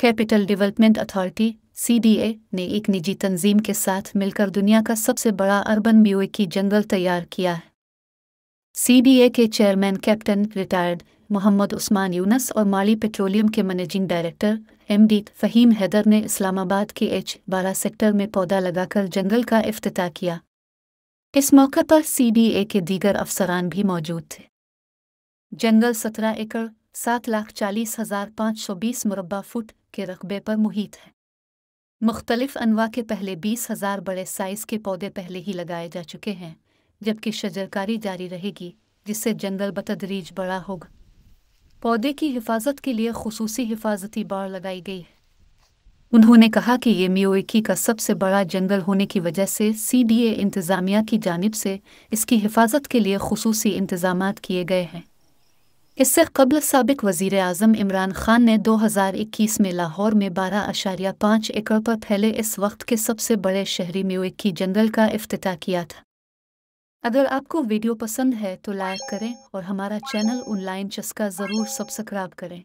capital development authority सी ने एक निजी तंजीम के साथ मिलकर दुनिया का सबसे बड़ा अर्बन ब्यूए की जंगल तैयार किया है सी के chairman captain retired Mohammad Usman Younus और माली पेट्रोलियम के managing director M D Faheem Haider ने इस्लामाबाद के एच बारह सेक्टर में पौधा लगाकर जंगल का अफ्ताह किया इस मौके पर सी के दीगर अफसरान भी मौजूद थे जंगल सत्रह एकड़ सात लाख चालीस हज़ार पाँच सौ बीस मुरबा फुट के रकबे पर मुहित है मुख्तलिफ अनवा के पहले बीस हज़ार बड़े साइज़ के पौधे पहले ही लगाए जा चुके हैं जबकि शजरकारी जारी रहेगी जिससे जंगल बतदरीज बड़ा होगा पौधे की हिफाजत के लिए खसूसी हिफाजती बाड़ लगाई गई है उन्होंने कहा कि ये मियोइकी का सबसे बड़ा जंगल होने की वजह से सी डी ए इंतज़ामिया की जानब से इसकी हिफाजत के लिए खसूसी इंतजाम किए गए हैं इससे कबल सबक वजीर अजम इमरान खान ने 2021 में लाहौर में बारह अशारिया पाँच एकड़ पर फैले इस वक्त के सबसे बड़े शहरी म्यूक की जंगल का अफ्ताह किया था अगर आपको वीडियो पसंद है तो लाइक करें और हमारा चैनल ऑनलाइन चस्का ज़रूर सब्सक्राइब करें